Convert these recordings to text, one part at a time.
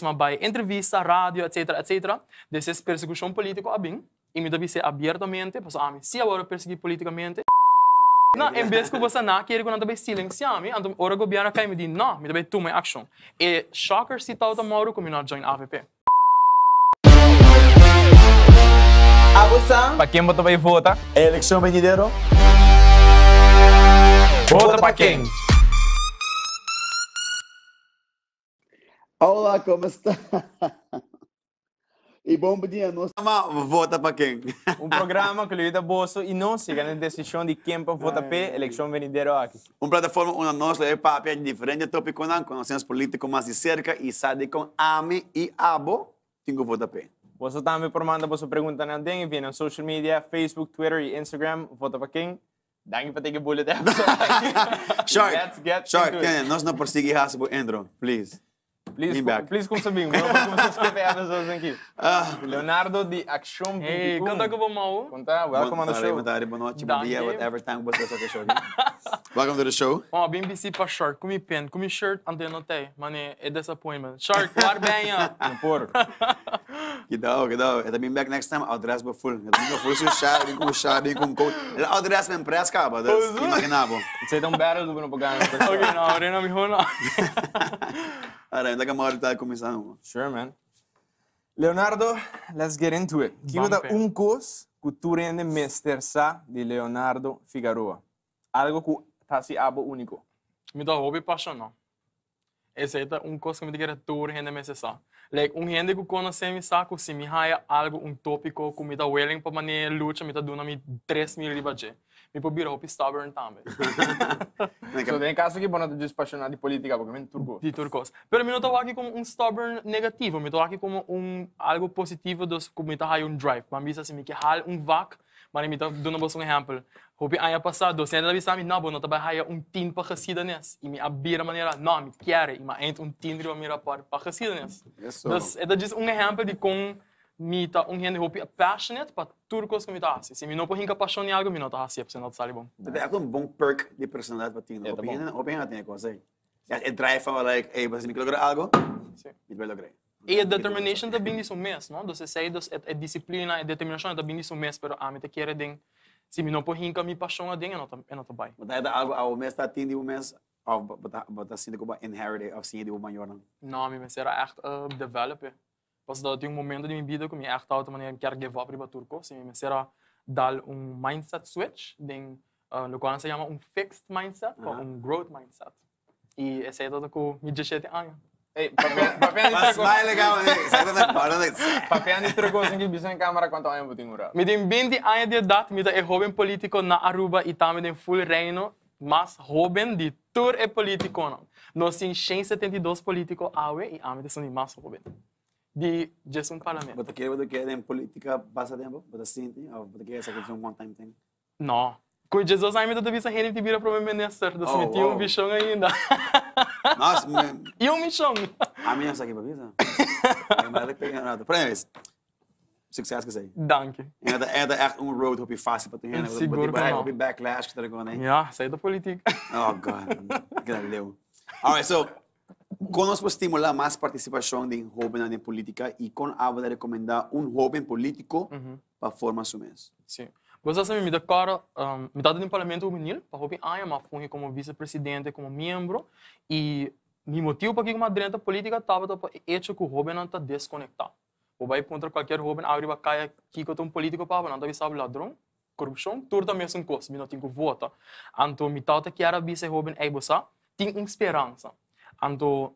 das man bei Entrevistas, Radio, etc., etc., desses persecução política, abim, e me deve ser abertamente, pois, ah, se agora perseguir politicamente, não, em vez que você não quer que não deve silenciar, ah, então, ora o governo cai e me diz, não, me deve tomar ação. E shocker se tal tamouro como não join AVP. Para quem você vai votar? Eleição venidero. Vota para quem? Olá, como está? E bom dia, nosso programa Vota para quem? Um programa que lida bolso e não se ganha né? decisão de quem para votar para eleição venidera aqui. Uma plataforma onde é nós levamos papel de é diferentes é tópicos, conhecemos políticos mais de cerca e sabe com ame e abo, tingo votar para. Você também por mandar sua pergunta na DEN, vem na social media, Facebook, Twitter e Instagram, Vota para quem? Dangi pa tayo bullet episode. Shark! Let's get Shark, nós não perseguimos, Andrew, please. Please, me back. Please consumim. Vamos começar a escrever as pessoas aqui. Ah, Leonardo de Action 21. Hey, conta com vou mal? Conta, welcome on the show. Mandare, boa noite, bom dia, whatever time você está aqui. Welcome to the show. Bom, bem BC para Shark. comi pen, comi shirt, ante notei. Mané, é, é disappointment. Short, war benha. Por. Que dao, que dao. Eta bem back next time, address be full. Eta bem full, se chá, bem com chá, bem com coat. Ela address me empresa, caba. É. Imaginava. Você dá um battle do Bruno Pagano. Ok, não, não me rola. Arena, a maioridade começar, mano. Sure, man. Leonardo, let's get into it. Quiero un cos que tú rende mestersa de Leonardo Figueroa. Algo que está algo único. Me dá hobby paixão. Esse é um cos que me diga tu rende mestersa. Like, um rende que conhecemos saco se me raia algo um tópico que me dá willing para maneira luta me dá duna me 3 mil libras mi più stubborn também. Să vedem ca să e bună de pasionat de política porque me turco. De turcos. pelo menos estou aqui como um stubborn negativo, mi noto aqui como um algo positivo dos como tá aí um drive. Man bisa assim, que hal um vac, man mi tá dando um exemplo. Hopi ano passado, se ainda bisa mi na bono trabalha um tin para geschiedenis. E mi abira maneira, não, mi quero, e ma ent um tin para mira para geschiedenis. Então, é da diz um exemplo de como mita unghien hopi passionate pa turkos kumita hasi. Si minopo hinka passioniago minota hasi apsen dat salibom. Dat is echt een bon perk die personalidad pa tiene. Opinión, opinión tiene cosas. É drive fala like, hey, você me logrou algo? Sim. Me vai lograr. E a determination também disso mesmo, não? Você sei dos é disciplina, é determinação também disso mesmo, pero a mim te quer den. Se me não por hinka mi paixão a den, não não tá bem. Mas da algo ao mês tá tendo o mês of but but assim de como inherited of sim de uma maior não. Não, a mim será echt developer. Poți să dau un moment din bidă cum e achta automania chiar geva priba turco, se mi sera dal mindset switch din uh, lo se chama um fixed mindset uh -huh. growth mindset. Y ese todo cu mi jeshete año. Ei, papian di truco. Mai legal, Papian di truco, sinki bisa camera quanto año putin ura. Mi din 20 año de edad, mi da e joven político na Aruba y también en full reino, mas joven de tour e é político não. Nós temos 172 político awe ah, e ame ah, de são de mas joven de gestão do parlamento. Você quer, que é em política passa tempo? Você sente? Ou você quer essa questão one time tem? Não. Com Jesus ainda devia ser ele vira o ministro Você oh, metia um bichão ainda. Nossa, me... E um bichão. A minha está aqui para mim, É mais que tem nada. Prêmio sucesso que sei. Danke. En é um echt een road hoop je vast op tipo, tipo, het tipo, heen. Seguro que não. Hoop je backlash que tá ligando né? Já sai da política. Oh, God. Que All right, so... Conosco estimular mais participação de jovens na política y con de recomendar um jovem político para formar su Sim. Você se me declara um, metade do parlamento juvenil para Robin Ayama funge como vice-presidente, como membro e me motivo para que uma direita política estava para hecho que o Robin não está desconectado. O vai contra qualquer Robin abre para cair aqui que um político para não está ladrão, corrupção, tudo também são coisas, me não tenho voto. Então, me tal que era vice-Robin é você, tem esperança. Então,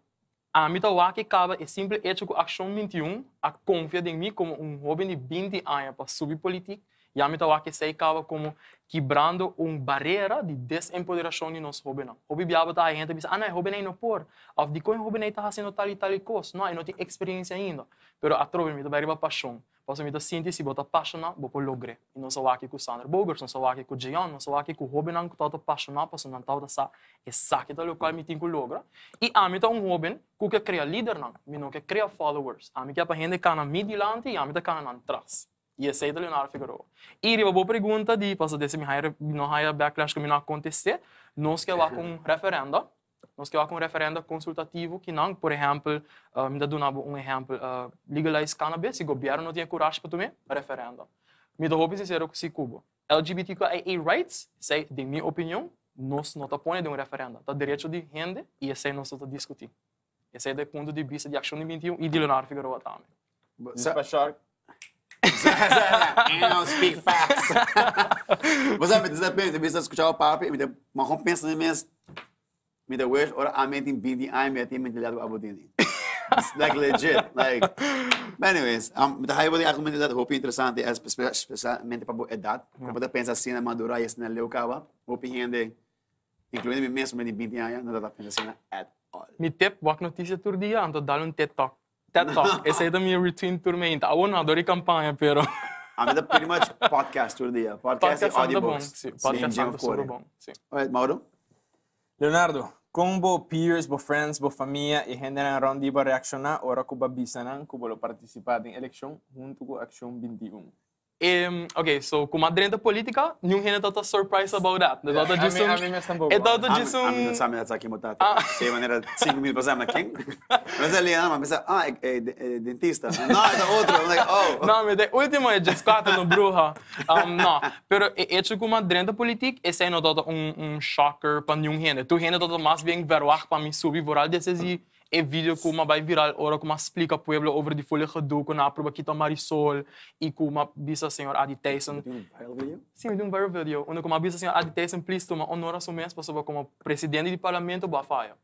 a minha Mitawaki acaba é simples hecho com a Action 21, a confia em mim como um jovem de 20 anos para subir política, e a minha Mitawaki se acaba como quebrando uma barreira de desempoderação de nossos jovens. O Bibiaba está aí, a gente pensa, ah, não, é jovem não por, ou de como jovem está fazendo tal e tal coisa, não, não tem experiência ainda, mas a trova me dá paixão. Potom mi da sindisi bota pašana, bo po logre. I non so vaki ku Sandra Bogor, non so vaki ku Gion, non so vaki ku Hobinan, ku toto pašana, pa so nan tau da sa e saki da lokal mi tin ku logra. I ami ta un Hobin, ku ke crea leader nan, mi non ke crea followers. Ami ke pa hende kana mi dilanti, i ami ta kana nan tras. E esse aí do Leonardo Figueiredo. E uma boa pergunta de, posso dizer, se não há backlash que não aconteceu nós que lá com um referendo, nós krijgen um referenda consultativo que não, por exemplo, uh, eh, me dá um exemplo, uh, eh, legalize cannabis, se o governo não tinha coragem para tomar, referenda. Me dá hobby sincero que se Cuba. LGBTQIA rights, sei, de minha opinião, nós não estamos de um referendo. Está direito de gente e esse nós estamos discutir. Esse é o ponto de vista de Ação 21 e de Leonardo Figueroa também. Despachar não speak fast. Você sabe, de repente, eu escutar o papo e me dá uma recompensa imensa. Né, middleweight or I'm making BDI, I'm making Mendelad é Abudini. It's like legit. Like, but anyways, um, dahil wala ako Mendelad, hope interesante, especialmente para edad. Kung é. da pensa assim na madura e assim na leukawa, hope hindi, incluindo me mesmo, hindi BDI, não da pensa assim at all. Mi tip, wak notícia tur dia, anto dalo un TED Talk. TED Talk, esse é da minha routine tur me inta. Tá, Awo não, adorei campanha, pero... I'm the é pretty much podcast tur dia. Podcast, podcast e audiobooks. Podcast é super bom. Sim. Alright, Mauro? Leonardo, con vos peers, vos friends, vos familia y gente en Rondiba reaccionar ahora Cuba Bisanan, Cuba lo participa en elección junto con Acción 21? Um, okay, so kumadrenta política, nenhum hina é está surprise about that. Da tata yeah, jisung... Amin, amin mestan bobo. Tipo, e tata jisung... Amin, amin sami tata kimo maneira cinco mil pasam na king. Brasileira, mas pensa, ah, é, é, é dentista. Não, é da outra. I'm like, oh. Não, mas de último é descata no bruja. Um, não. Pero é com uma kumadrenta política, esse é no dado um, um shocker para nenhum hina. Tu hina tata mas bien veruach pa mi subi voral desesi... Mm. É e video kuma bij viral ora kuma explica pueblo over die volle gedoe kuna que está Marisol e kuma a senhora Adi Tyson. Viral video? Sim, we doen viral vídeo. Onde kuma a senhora Adi Tyson please toma honora sua mesa para como presidente do parlamento Bafaia.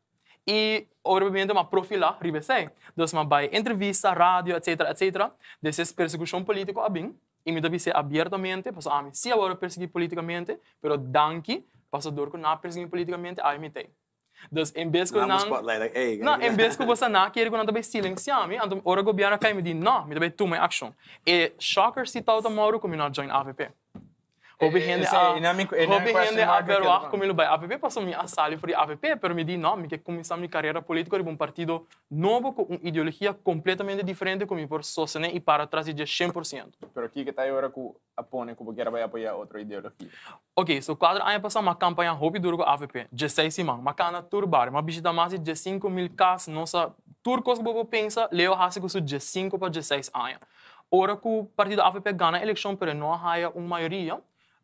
E obviamente uma profila ribesei. Então, Dos uma entrevista, rádio, etc, etc. Desses persecução política bem, E me deve ser abertamente, porque a ah, mim, sim, agora perseguir politicamente, pero danke, passador que não perseguir politicamente, a imitei. Dus in Besco na spotlight like hey. Na in Besco você na que ele quando bem silenciame, ando ora gobiana cai me di no, me bem tu me action. E shocker se tal da Mauro como não join AVP. કોબી હેન્દે é a ઇનામિક કોબી હેન્દે આ pero a como ele a PP passou me a sali por a PP para me di nome que é começou minha carreira política de tipo, um partido novo com uma ideologia completamente diferente como por sostener e para trás de 100%. Pero aqui que tá agora com apone como que era vai apoiar outra ideologia. Ok, so quadro aí passou uma campanha hobby duro com a PP, 16 semana, uma cana turbar, uma da mais de 5 mil cas nossa turcos bobo pensa, leo hasigo su 15 para 16 anos. Ora que o partido AVP ganha a eleição, pero não há uma maioria,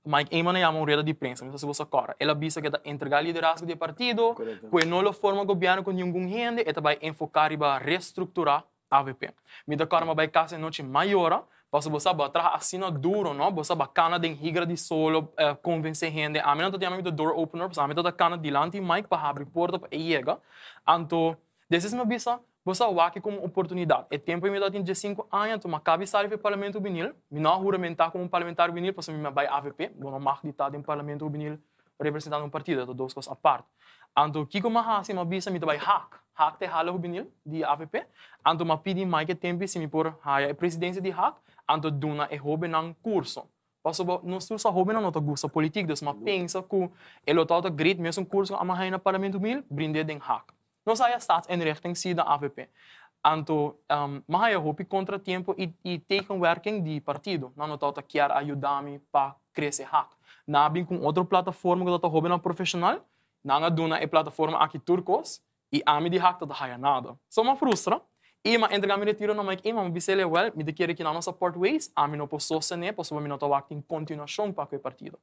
Mike Eamon je imamo v redu diprensa, mislim, da se bo sakora. Ela bisa que entregar liderazgo de partido, que não lo forma governo com nenhum gente, e vai enfocar e reestruturar a AVP. Me da karma vai casa noite maior, posso você bater assina duro, não? Você bacana de rigra de solo, eh, convencer gente. A mim não tem amigo door opener, a mim da cana de lante Mike para abrir porta para ele. Então, desses me bisa vou o aqui como oportunidade. É tempo imediato em 5 anos, mas cabe sair para o parlamento binil. Me não juramentar como parlamentar binil, porque me vai AVP, não marca ditado em parlamento binil representando um partido, então duas coisas à parte. Então, o que eu faço, eu aviso, eu vou hack. Hack é o binil de AVP. Então, eu pedi mais que tempo, se me por a ah, é presidência de hack, então, duna é houve num curso. Passo, não sou só houve, não estou gosto político, mas pensa que ele está é a grid, mesmo curso, a mais no parlamento mil, brinde em hack não em direção statsanretning siden AVP. Anto, um, mas eu hope contratempo e, e um tegenwerking de partido. Não notou que quer ajudar-me para crescer hack. Na bem com outra plataforma que eu hobe na profissional, não aduna e plataforma aqui turcos e a ami de hack tá da nada. Só uma frustra. Ima entregamirë në mëjk ima më bisele well, mi dhe kjeri kina nësa portways, a mi në po sose ne, po së vëmi në të laktin kontina shumë pa këj partido.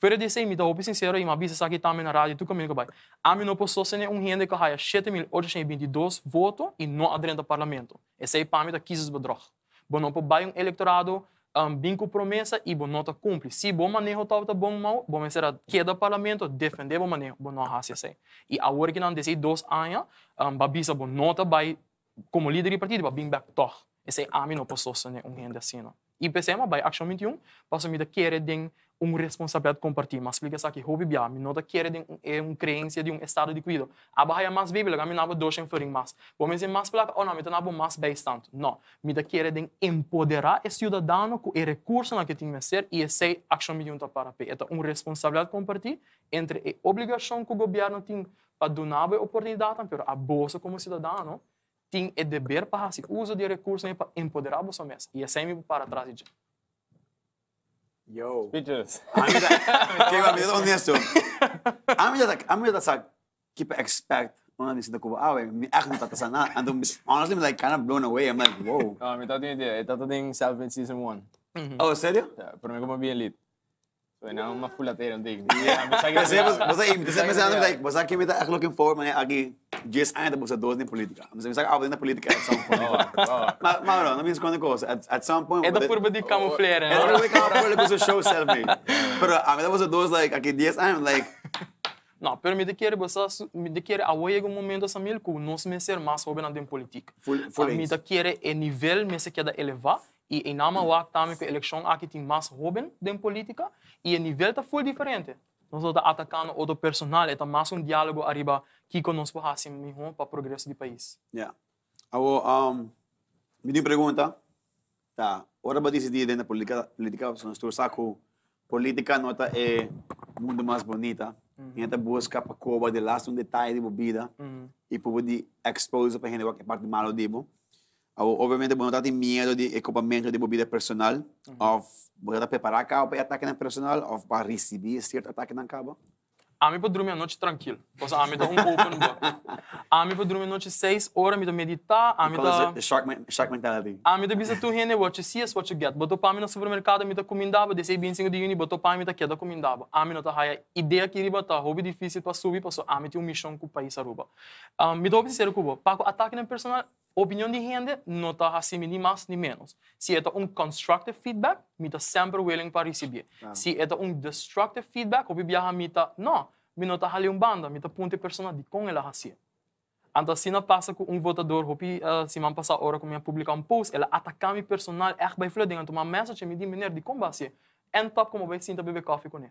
Fërë dhe se imi të hopi sincero, ima bise sa ki tame na radio, tu këmi në këbaj. A mi në po sose ne, unë hende ka haja 7.822 voto e no adrenda parlamento. E se i pami të kizës bëdroh. Bënë po baj un elektorado, um, bem compromessa e bom nota cumpre. Se bom manejo tal tá bom mau bom será que do parlamento defende bom manejo, bom não racia sei. E agora que não desci dois anos, um, babisa bom nota vai como líder tipo, i partido, var bring back toch. Jag säger amin och på um grande hända E I bestämma by action 21, passo me da uma ding um responsabilidade compartilhada, mas explica aqui, hobby bia, mi nota kere ding é um crença de um estado de cuido. Aba haya mas bibel, gami nabo dosen föring mas. Bo mi se mas placa, ona mi nabo mas tanto não. Me da kere ding empoderar esse cidadão com o recurso na que ser e esse action 21 ta para pe. Eta uma responsabilidade compartilhada entre a obrigação que o governo tem para donar oportunidade, pero a bolsa como cidadão, tem é dever para se assim, uso de recursos para empoderar a sua mesa. E assim é mesmo para trás de Yo. Speeches. Kaya kami ito é honesto. Amin yata, amin yata sa keep expect eu din sinta ko ah wait mi ako tatasa na and honestly I'm like kind of blown away I'm like whoa ah mi tato din ito tato din Salvin season 1 oh sério pero me como bien lit فانا ما فول تاير ام mas aí مثلا انا مضايق بس كيف بدي اخلق فور من aqui dias ainda você dois nem política mas você acaba na política at some point política oh, oh. mas não não me esconde coisa at, at some point é da purba de camufleira é da purba de camufleira que você show self me pero a mim você dois like aqui dias I'm like não, pero me dequer você me dequer a hoje um momento essa mil que nós me ser mais sobre na política. Full, full me dequer é nível me se queda elevar e em Namalak também que a eleição aqui tem mais jovem da política e o nível está full diferente. Nós estamos atacando outro personal, está mais um diálogo arriba que nós podemos melhor para o progresso do país. Yeah. Agora, um, me pergunta, tá, ora para decidir dentro da política, política nós estamos saco política não está é mundo mais bonita. Uhum. Mm-hmm. E a busca para cobrar de lá um detalhe de bebida e mm-hmm. para poder expor para a gente qualquer parte do de tipo. Obviamente, vos no estás miedo de equipamiento de bebida personal. Uh uhum. -huh. Of, vos estás preparado para ataque na personal, ou para receber certo ataque na cabo? A mim para dormir a noite tranquilo. Ou seja, a mim dá tá um open book. A mim para dormir a noite seis horas, me dá tá meditar, a mim dá... Shark, shark mentality. A mim dá tá bisa tu rende, what you see is what you get. Botou para mim no supermercado, me dá comendava, desci 25 de junho, botou para mim daqui, dá comendava. A mim não tá raia ideia que iria botar, hobby difícil para subir, passou. A mim tem um missão com o país Aruba. Um, ah, me dá observar, Cuba, para ataque na personal, Opinião de renda não está assim nem mais nem menos. Se é um constructive feedback, eu estou sempre willing para receber. Ah. Se é um destructive feedback, eu viajo, eu estou, não, eu não estou ali um banda, eu estou ponte persona de como ela assim. Então, assim passa com um votador, eu uh, semana passada, hora que eu publicar um post, ela ataca meu personal, é bem flooding, então, uma mensagem me diz, maneira de como vai ser. End top, como vai ser, beber café com ele.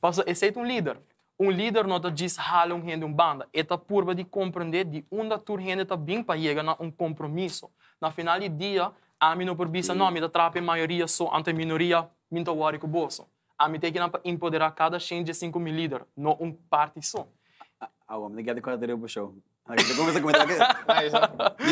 Passa, esse é um líder. um líder nota deshalung hende um banda. Eta purba de compreender de onde tur hende está bem para chegar a um compromisso. Na final do dia, a mim não perbisa mm. não, me atrapa maioria só ante minoria, minta wari com bolso. A mim tem que empoderar cada gente de 5 mil líder, não um parte só. Ah, homem, ligado com a dele pro show. Começa a comentar que.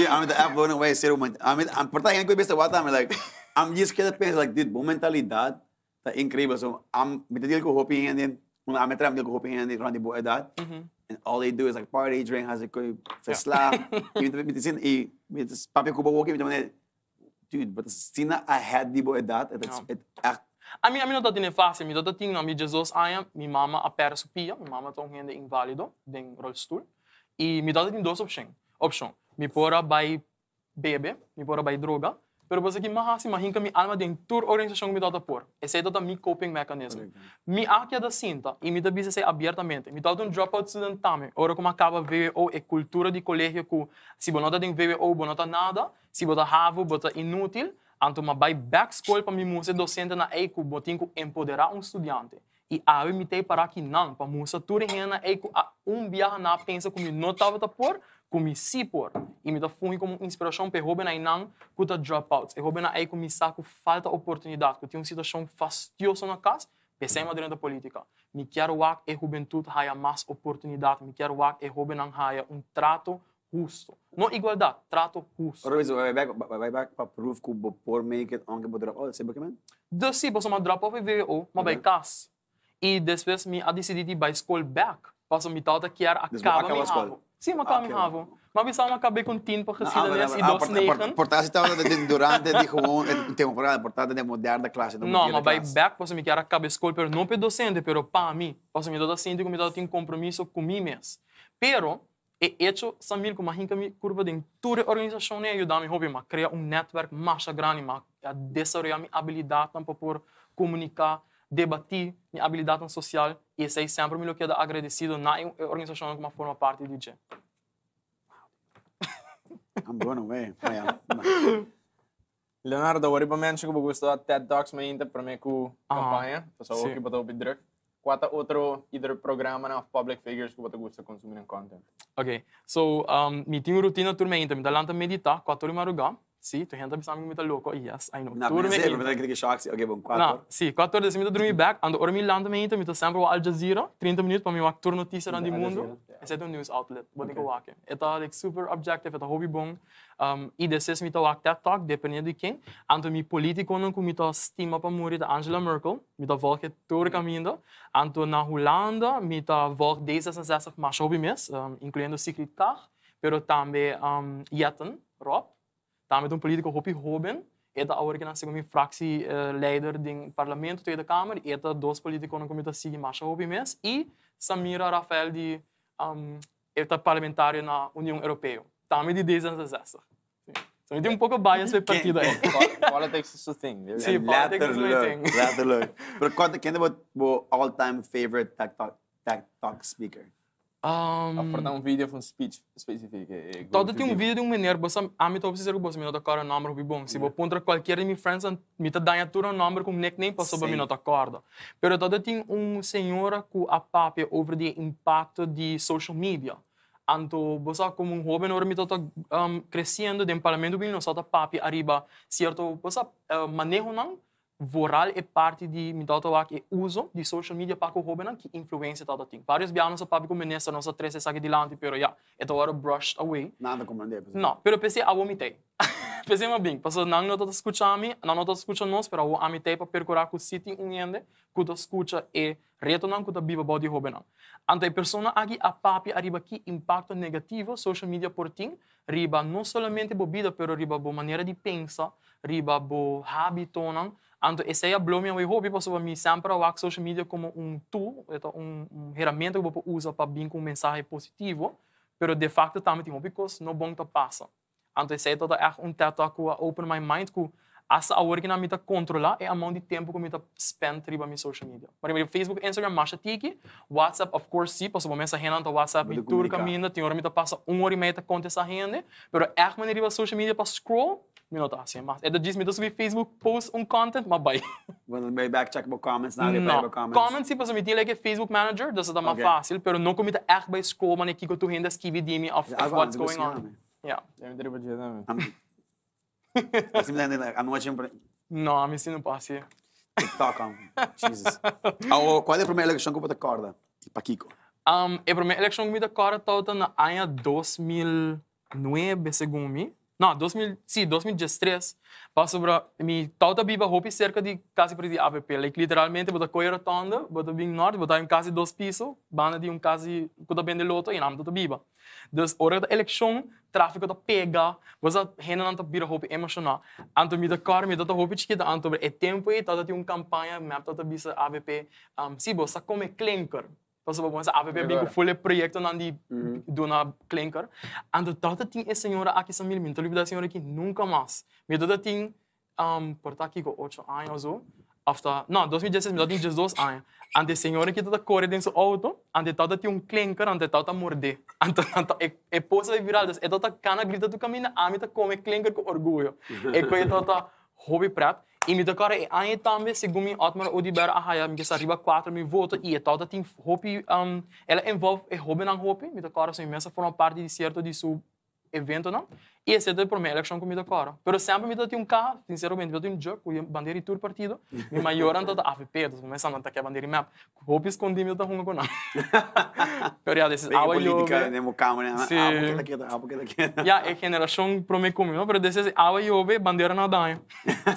I'm the app blown away, ser uma. I'm portar ainda a essa wata, I'm like, I'm just que pensa like, dude, boa mentalidade, tá incrível, so mim me tem que hopi ainda When I'm traveling to Copenhagen around the boa idade, and all they do is like party, drink, has a good fest lá. E me dizendo, e me diz, papi Cuba Walker, me dizendo, dude, but cena ahead de boa idade, it's, it, Ami, ami dat din e fase, mi dat ting, mi Jesus Minha mi mama apera supia, Minha mama tong hende inválido, tem rolstoel. E mi dat din dos option. Option. Mi pora bai bebe, mi pora bai droga, pero basagi maha si mahin kami alma din que me mi data por. Esse é da mi coping mecanism. Mi aqui da cinta e mi da bisa sei abertamente. Mi data um dropout student tame. Ora como acaba VWO e cultura de colégio que si bonota din VWO bonota nada, si bota havo bota inútil, anto ma bai back school para mi musa docente na eiku botin ku empoderar um estudante. E aí me tei para aqui não, pa musa tur hena eiku a um viaja na pensa como notava ta por me imita fungi como inspiração para rouben aí não cuta dropouts. E rouben aí começar com falta oportunidade, que tem uma situação fastidiosa na casa, pensei uma durante política. Me quero wak e juventude haja mais oportunidade, me quero wak e rouben não um trato justo. Não igualdade, trato justo. agora vai back, vai back para prove que o por make it on que drop out, sabe o que é? De si, você drop out e veio, mas vai cas. E depois me a decidi de ir para school back was een betaald keer akaba mi havo. Sim, akaba mi havo. Maar we samen acabei com 10% cidadãos e 9. Portasse estava durante de gewoon een eh, temporada portada de moderna classe. Não, mas vai back posso me querer acabei escolher pero não pe docente, pero para mim, posso me dar sente como eu tenho compromisso com mim mesmo. Pero e hecho samil com a mi curva de toda organização ne né? ajuda me hobby, mas cria um network mais grande, mas a desenvolver minha habilidade para poder comunicar debatir një habilitatën social e essa é sempre melhor que é agradecido na organização como forma parte do GE. I'm going away. Leonardo, ori për menë që këpë gusto atë TED Talks me inte për me ku kampanja, përsa o këpë të opi drëk. Quata outro either programa na public figures que você gosta de consumir content? Ok, so um, mi tinha rotina turma então, mi dá lanta meditar, quatro horas madrugada, si, tu hëndë pisa më më të yes, I know. Na, më nëse, më të këtë shaksi, ok, bëm, 4. Na, si, 4 dhe si më back, andë orë mi landë me hitë, mi të wa Al Jazeera, 30 minutos pa mi wa tur në tisë mundo. mundu, e se news outlet, bëtë një wake. E ta, super objective, e ta hobi bong, um, i de mi të wak TED Talk, dhe për një dy king, andë mi politikonën ku mi të stima pa muri të Angela Merkel, mi të tur tërë kaminda, na Holanda, mi të valk D66 ma shobi mes, um, incluindo Sigrid Kach, pero tambe um, Jetten, Rob, Samen met een politicus Hopi Hoben, eta organa según mi fraxi uh, leider din parlamento Tweede Kamer, eta dos políticos na comida sigi Masha Hopi mes e Samira Rafael de um, ehm, eta parlamentário na União Europeia. Tamen de 10 anos essa. Então tem um pouco bias para partido aí. Politics is a thing. Sim, politics is a thing. Later look. Pero quem é o all-time favorite Talk speaker? Um, for dar un video cu un speech específico. E, é, é Todo tem um vídeo de um menino, você ame ah, to precisa você me nota cara número bem bom. Se você é. contra qualquer de meus friends, me tá dando tudo um número com nickname passou para me nota corda. Pero todo tem um senhora com a papi over de impacto de social media. Anto, você como um jovem agora me está crescendo crescendo de parlamento bem nós tá papi arriba certo, você uh, eh, manejo não vooral je party die mi dato uso di social media per hobenan ki influencer tata ting. Varios bianos a papi comunista non sa trese sa che di lanti però ya, e to brushed away. Nada comprende. No, pero pensei a uomi tei. pensei ma bing, passo nang no tata escuchami, nang no tata escucha nos, pero o ami tei pa percurar ku siti uniende, ku ta escucha e reto nan ku ta biva body hobenan. Ante persona agi a papi arriba ki impacto negativo social media por ting, riba non solamente bobida, pero riba bo maniera di pensa, riba bo habitonan, esse é o é um erro, porque eu sempre uso social media como um tool, então, um, um ferramenta que eu uso para vir com um mensagem positivo, mas de facto também tem porque não bom que tá passa. Então, esse é, tota, é um teto que open my mind que essa hora que eu tá controlar é a mão de tempo que eu tá spend triba minha social media. Por exemplo, Facebook, Instagram, mais tiki, WhatsApp, of course, sim, posso começar a gente WhatsApp e tudo tenho tem hora que eu passo uma hora e meia com essa renda, mas é a maneira da social media para scroll, minu tās iemācīt. Tad jūs minēsiet, ka Facebook posts un content mabai. Well, may back check about comments, nākamā no. about comments. Comments ir pasamīt ielēk Facebook manager, tas ir okay. fácil, pero não comita echt bij school, man, kiko tu hindas kivi dimi of, of what's going on. Yeah. Я им треба діяти. Assim, Lenny, like, I'm watching... No, a mim sim não passa. TikTok, Jesus. Oh, oh, qual é a primeira eleição que você acorda? Para Kiko. Um, a primeira eleição que me acorda está na ano 2009, segundo Na, 2000, sim, 2013, passa para mi toda biba hopi cerca de quase para de AVP, like literalmente bota coi rotonda, bota bem norte, bota um quase dois piso, banda de um quase que bem de loto e não toda biba. Dus hora da eleição, tráfico da pega, você rena não tá bira hopi emocional. Anto mi da car mi da hopi chiquita anto é tempo e toda de um campanha, map toda bisa AVP, um, se você come clinker, To so onze AVB big fulle projekt an di mhm. dona klenker. An de dat ting senhora aqui sa mil min. Tolibda senhora ki nunca mas. Me dat ting um porta ki go ocho ain ozo. Afta, no, 2016 me dat ting just dos ain. An de senhora oh, ki dat corre den so auto, an de tata um clinker, klenker, an de tata morde. An de tata e e posa viral, des e tata kana grita tu camina, a mi ta come klenker com orgulho. E coi tata hobby prat. Imitătoare e aie tambe se gumi otmar odi ber a haya mi kesa riba mil votos e tauta tim hopi um, ela envolve e hoben ang hopi imitătoare são imensa forma parte de certo de sub evento não e esse é o primeiro election com imitătoare mas sempre mi dati um ca sinceramente mi um jogo com bandeira banderi tur partido mi maior anta AFP dos começam anta que banderi map hopi escondi mi dati hunga com não periodet is avajove. Politika, ne si... a porque këtë tjetër, a po këtë tjetër. Ja, e generashon promekumim, por desi avajove banderën na danë.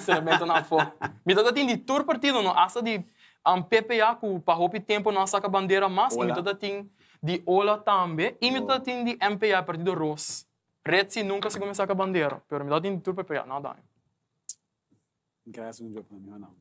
Se ne bento na fo. Mi tata tindi tur partido não. asa de am PPA ku pa tempo não saca bandeira mas, mi tata tin de ola tambe, e mi tata tin di MPA partido Ros. Reci nunca se começar a bandeira, pero mi tata tin tur PPA na danë. Gracias, un joke, no, no.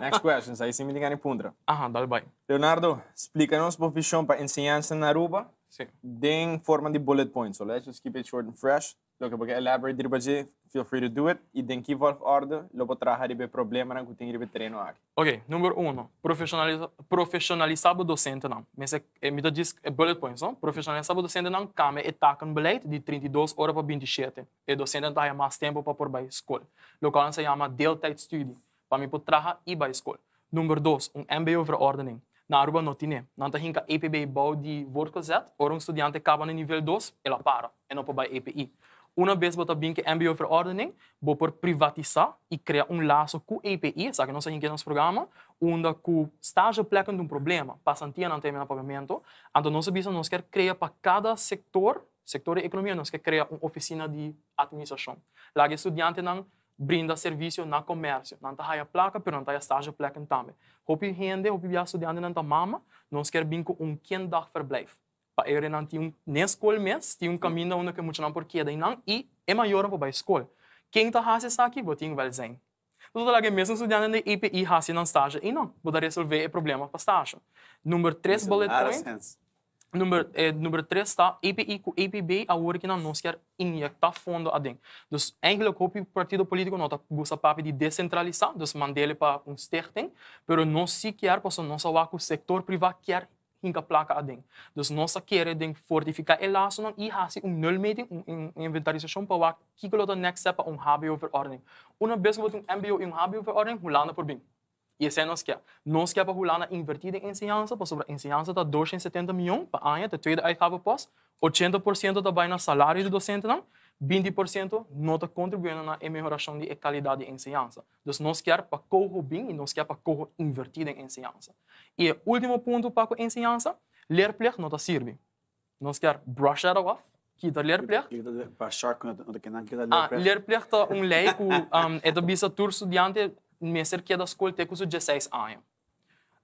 Next questions, aí sim me ligarem puntra. Aha, dale bye. Leonardo, explica-nos por fichão para ensinança na Aruba. Sim. Dêem forma de bullet points, so let's just keep it short and fresh. Look, porque elaborate dirbaje, feel free to do it. E denki wolf ordem lobo traha ribe problemas na gutin ribe treino aqui. Ok, número 1. Profissionaliza, profissionalizar o docente não. Mas é, é me diz é bullet points, não? Profissionalizar o docente não came e taca um beleid de 32 horas para 27. E docente não tem mais tempo para por para escola. Local se chama deltijdstudie. Para mim por traha ir para escola. Número 2. Um MBO verordening. Na Aruba não tinha. Né? Não tem EPB bau de wordt ou um estudante acaba no nível 2, ela para, e não para EPI uma vez que a MBO-verordening, bopor privatizar e criar um laço com API, sabe? Não sei em que nosso programa, onde com estágio pleca de um problema, passantia não tem pagamento, então nosso business nós quer criar para cada setor, setor da economia, nós quer criar uma oficina de administração. Lá que estudante não brinda serviço na comércio, não tá a placa, pero não tá a estágio pleca também. Hopi rende, hopi estudante não está mama, nós quer com um quem dá verbleif. Eurenan tinha neskolmes, tinha um hum. caminho onde que muito não porque da inan e é maior para escola. Quem tá hasi sa aqui, botinho vai dizer. Tudo lá que é mesmo estudando de IPI hasi não stage e não, vou resolver o problema para estágio. Número 3 bullet point. Número eh, número 3 está IPI com a hora que não nos quer injetar tá fundo adem. Dus eigenlijk hoop o partido político não tá gosta papi de descentralizar, dus mandele para um stichting, pero não se quer, posso não só o sector privado quer hinka plaka ding. Dus nossa kere ding fortifica helaas non i hasi um nulmeting um in inventarização pa wak kikolo da next step um HBO verordening. Una besmo um MBO um HBO verordening hulana por bem. E esse é nós que nós que para hulana invertida em ensinança, para sobre ensinança tá 270 milhões para ano, da segunda oitava pós, 80% da baina salário do docente não. 20% não tá contribuindo na melhoração de qualidade da ensinança. Então, nós queremos para correr bem e nós quer para correr invertido em ensinança. E o último ponto para a ensinança, leerplicht não está serve. Nós queremos brush it off, kita leerplicht. Brushar com a kenan kita leerplicht. Ah, leerplicht tá é um lei que um, é da bisa diante, estudiante ser que é da escola ter curso 16 anos.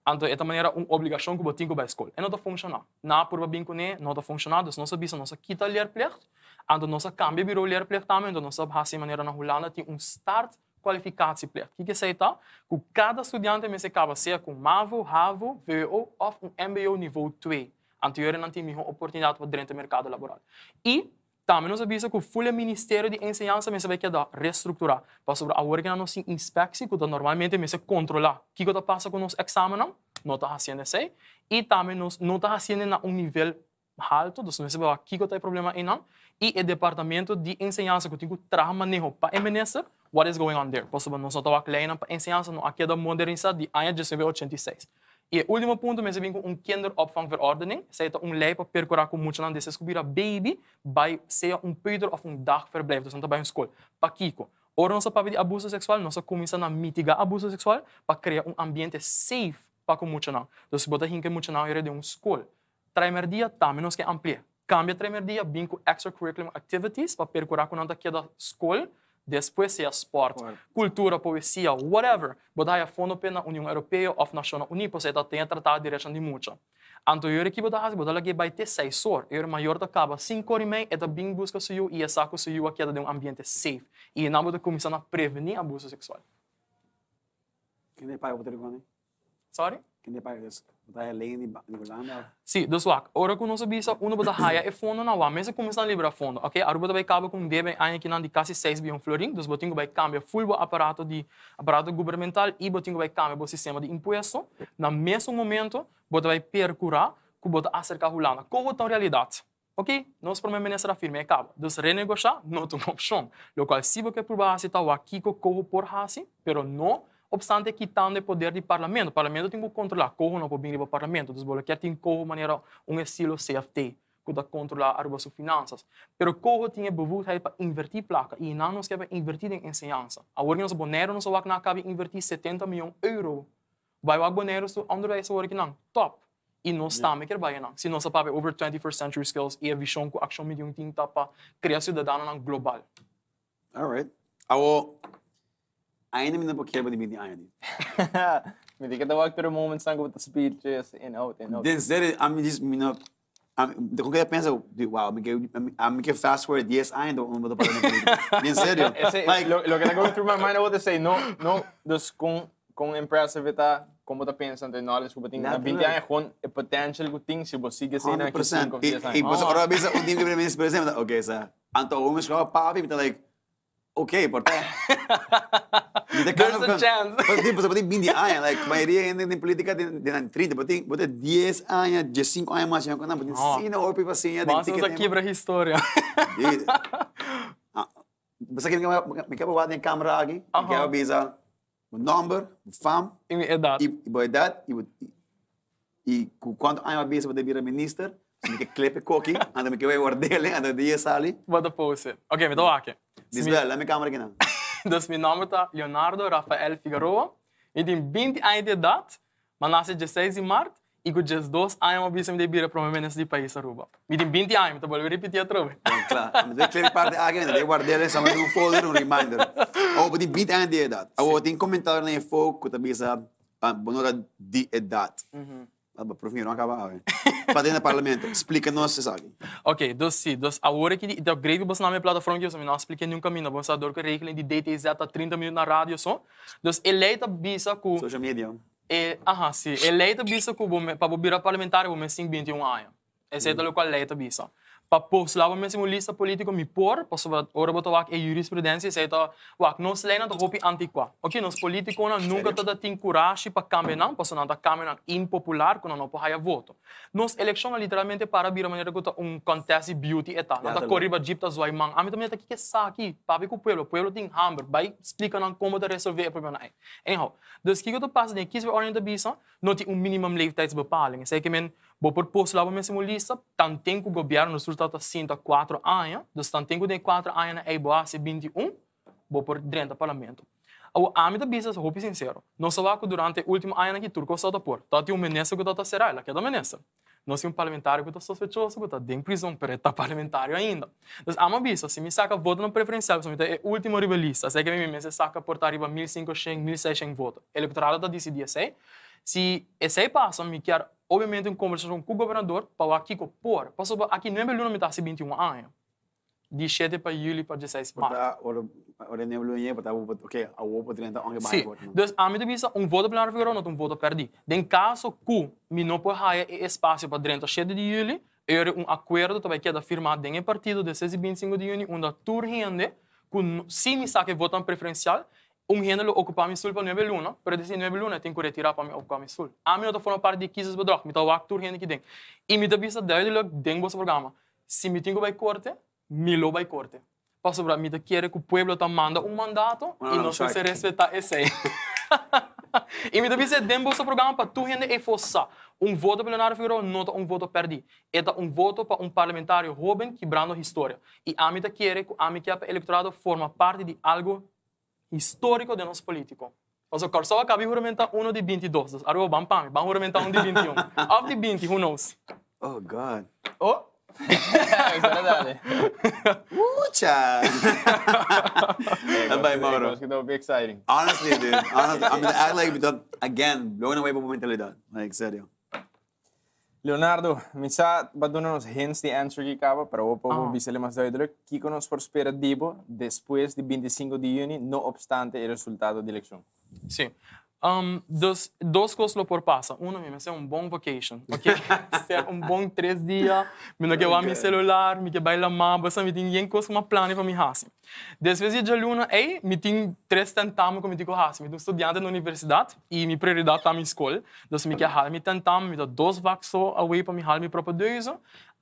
Então, esta é maneira uma obrigação que eu tenho para a escola. E é, não está funcionando. Na prova bem que não está funcionando, então nós bisa, nós ler leerplicht a do nosa cambie bi roler plek tamen, do de maneira na Holanda ti um start O que é isso? que cada estudante me se ser com MAVO, HAVO, VO ou um MBO nível 2. Anterior não tinha uma oportunidade para dentro do mercado laboral. E também nós avisamos que o full Ministério de Ensinança me vai que reestruturar. Para sobre a organa nós inspecção que normalmente me se controlar. O que está passando com o nosso exame não? Não está fazendo isso. E também nós não está fazendo na um nível alto, então nós sabemos que está tem problema em não e o Departamento de Ensinança contigo trama neho para MNS what is going on there. Posso não só estava claro para ensinança no aqui da modernidade de ano de 1986. E último ponto, mas vim com um kinder kinderopvangverordening, seja um lei para percorrer com muito lande descobrir a baby, vai ser um período ou um dag verblijf, então também escola. Para Kiko, ora nossa papo de abuso sexual, nossa começa a mitigar abuso sexual para criar um ambiente safe para com muito não. Então se botar hinke muito não, era de um escola. Traimer dia, também tá, nós que ampliar. Cambia tremerdia bem com extracurricular activities para percorrer quando aqui da escola. Depois se é esporte, claro. cultura, poesia, whatever. Bodai a fundo na União Europeia ou a Nações Unidas, você está tentando tratar a direção de muito. Anterior aqui, bodai a bodai que vai ter seis horas. Eu maior da caba, cinco horas e meia, é da bem busca seu e é saco seu aqui de um ambiente safe. E não vou começar a prevenir abuso sexual. Que nem pai, que né? Sorry? Hindi pa tayo lane ni Nicolana. Sim, dos wak. Ora ko não sabia uno bata haya e fundo na wa. Mesa começa a librar fundo. OK, aruba vai cabo com debe aí que não de quase 6 bilhão florin, dos botinho vai cambia full aparato de aparato governamental e botinho vai cambia o sistema de imposto. Na mesmo momento, bota vai percurar que bota acerca hulana. Como tão realidade? Ok, nós promovemos essa firma e é acaba. Dos renegociar, não tem opção. qual se você por base está aqui, corro por assim, pero não obstante quitando o poder de parlamento. O parlamento tem que controlar, corro não pode vir para o parlamento, desbolo que tem corro maneira um estilo CFT, que dá controlar as suas finanças. Pero corro tinha bewusstheid para invertir placa e não nos quer invertir em ensinança. Agora nos bonero nos vai acaba invertir 70 milhões de euros. Vai o bonero do onderwijs agora que não, top. E nós estamos aqui vai não. Se nós sabemos over 21st century skills e a visão que a ação medium tem tá para criar cidadãos global. All right. Agora, einem in the book here, but he meet the irony. Weet ik heb walk through the moments sango with the speed just in out in out. Then said I'm just you know I'm the qualquer pensa, wow, me que I'm que fast forward 10 anos no meu departamento. Em sério. Like lo, lo que está going through my mind I want to say no no dus com com impressive está como ta pensa, de knowledge que tem na 20 anos com o potential que tem se você sigue sendo y, 5 10 anos. E você agora pensa um time que para mim, por exemplo, ok, sa. Anto homens que papi, tá like okay, but the kind There's of, a chance. Pati, sa pati 20 años, like, mayoría gente en política tienen 30, pati, pati 10 años, 15 años más, yung kanan, pati sino or people siya. Mas sa kibra historia. Basta kaya may kapawad ng camera agi, may kaya bisa, o number, o fam, e minha idade. E boa idade, e, e quanto año bisa pati bira minister, may klipe koki, anda may kaya ordele, anda diya sali. Bada pose. Okay, me dawa akin. بسم الله لما عمرك هنا دوسمي نامتا Leonardo Rafael Figueroa. e din 20 ani de dat, ma nasce de 6 mart, e com 12 anos eu bisem de bira provavelmente nesse país Aruba. E din 20 ani, então vou repetir outra vez. Eh, claro, mas é claro parte a ah, gente, eu guardei essa mas um folder, um reminder. Ou por din 20 ani de dat. Ou tem comentário na foco, também sabe, a ah, bonora de idade. Mhm. para Provinha acabava. Fazenda eh. parlamento, explica nós, você sabe. Ok, doce, doce. A hora que eu greve você na minha plataforma, eu não expliquei nenhum caminho. Você adora que reicle de DTZ a 30 minutos na rádio só. Então, eleita bisa com. Social media. É, aham, sim. Eleita bisa com, para o parlamentar, eu vou me 5, 21 anos. Esse é o qual eleita bisa. Pa po slabem recimo lista político me por, pa so orobo to vak e jurisprudenci, se je to vak nos lena to hopi antiqua. Ok, nos politiko não nunca to da tin curashi pa kamenan, pa so na da kamenan impopular, quando não pa haja voto. Nos election literalmente para vir bira maneira que um contest beauty eta, na da corriba jipta zwai man. Ami to meta kike sa ki, papi povo o povo tem hamber, vai explica não como da resolver problema então na. Anyhow, dus kike to pas ne kies we orienta bisa, noti un de leeftijdsbepaling. Zeker men se podporo me a lista, o governo sultata sinta anos, dos dus tantenku de 4 anos é boa se 21, bo por dentro do parlamento. O âmbito business, roupa sincero, não se vaca durante o último ano que Turco solta por, tá tem um menessa que tá será, ela que tá menessa. Não se um parlamentar que tá suspeitoso, que tá em prisão, pero tá parlamentar ainda. Então, ama business, se me saca voto na preferencial, que me é o último rivalista, é que me me saca por tá riba 1500, 1600 votos, Eleitorado tá decidir, sei. Se esse passa, me quer obviamente, em conversação com o governador, para aqui por, passou para aqui, não ah, é melhor não está 21 anos, de 7 para julho para 16 de março. Ora, nem melhor não para ok, a UOPA 30 anos mais Sim, então, a minha vista, um voto plenário figurou, não um voto perdido. Em caso que eu não pode haver espaço para 37 de julho, era um acordo também que era firmado em partido, de 6 e 25 de junho, onde a turma rende, que se me saque voto preferencial, um para o për nëjëve luna, për e desi nëjëve luna, tin kure tira pami A minha outra forma parte de 15 kizës bëdrak, mi të vak tur hende ki ding. I mi të de dëjë lëk ding bësë programa. Si o tingo baj corte, mi lo vai corte. Paso pra, mi të que ku pueblo të manda um mandato, ah, e não se se esse aí. e me devia den bolsa programa para tu rende e força. Um voto plenário figurou, nota um voto perdido. É um voto para um parlamentário Robin quebrando a história. E a mita quer que a mita eleitorado forma parte de algo histórico de nosso político. O sea, Korsava acaba de juramentar uno de 22. Arroba, bam, pam, van a juramentar uno de 21. Of de 20, who knows? Oh, God. Oh. é verdade. É Bye, Mauro. Acho que that'll be exciting. Honestly, dude. Honestly, I'm gonna act like, again, blowing away by mentalidade. Like, sério. Leonardo, misa va a darnos hints respuesta answer acaba, pero we a decirle oh. más ¿Qué con por espera Divo después del 25 de junio, no obstante el resultado de elección. Sí. Um, dos, dois coisas por passa. Uma, me ser um bom vacation, ok? ser um bom três dias, me não que okay. meu celular, me que baila maba, sabe? Me tem ninguém coisa uma plana para me hasim. Depois de aluna, ei, me tem três tentam como me digo hasim. Me um estudante na universidade e me prioridade tá minha escola. Então, me que hal me tentam, me dá dois vaxo away para me hal me próprio dois.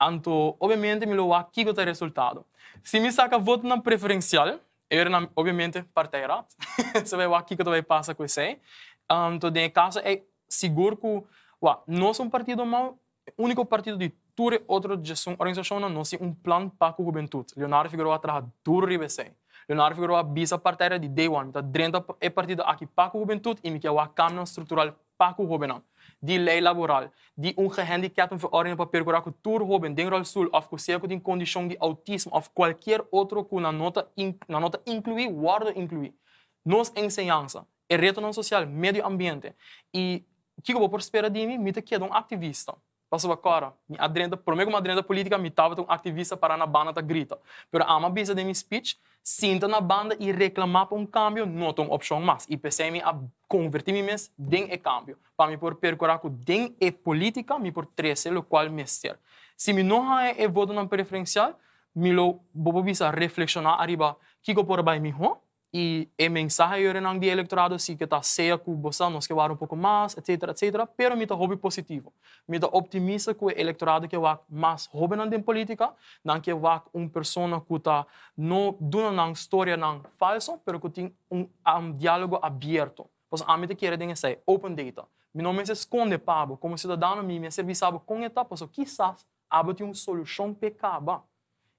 Anto, obviamente, me lo aqui que tá resultado. Se me saca voto na preferencial, era ovviamente parteira. Sapeva chi che doveva passare con sé. Então, neste caso é seguro que não nós somos um partido mau. O único partido de toda outra gestão, organização, não é um plano para a juventude. Leonardo Figueroa trabalha duro e bem. Leonardo a bisa partidária de day one, então dentro é partido aqui para a juventude e me que é uma câmara estrutural para a juventude. De lei laboral, de um gehandicapten para percorrer a cultura jovem, den rol sul, ou com tem condição de autismo, ou qualquer outro que na nota, na nota incluir, guarda incluir. Nos ensinança e retorno social, meio ambiente. E o que eu vou esperar de mim, mita que é um ativista. Passou agora, me adrenda, por meio de uma adrenda política, me tava um ativista para na banda da grita. Pero ama bisa de meu speech, sinta na banda e reclamar para um câmbio, não é opção mais. E pensei me a convertir me mesmo den e câmbio. Para me por percorrer com den e política, me por trece, o qual me ser. Se me não é e voto na preferencial, me lo bobo bisa reflexionar arriba, que eu por fazer e el mensagem era en el electorado assim, que está seco, votamos que va um pouco mais, etc, etcétera, pero mi tá hobby positivo. Mi tá optimista que o eleitorado que mais más na en política, não que va uma persona que está no dando história historia nan falso, pero que tem um diálogo aberto, pois a mí te quiere decir, é open data. Mi não me se esconde, Pablo, como cidadão mi me servizaba com etapas, o quizás, abre uma solução pecaba.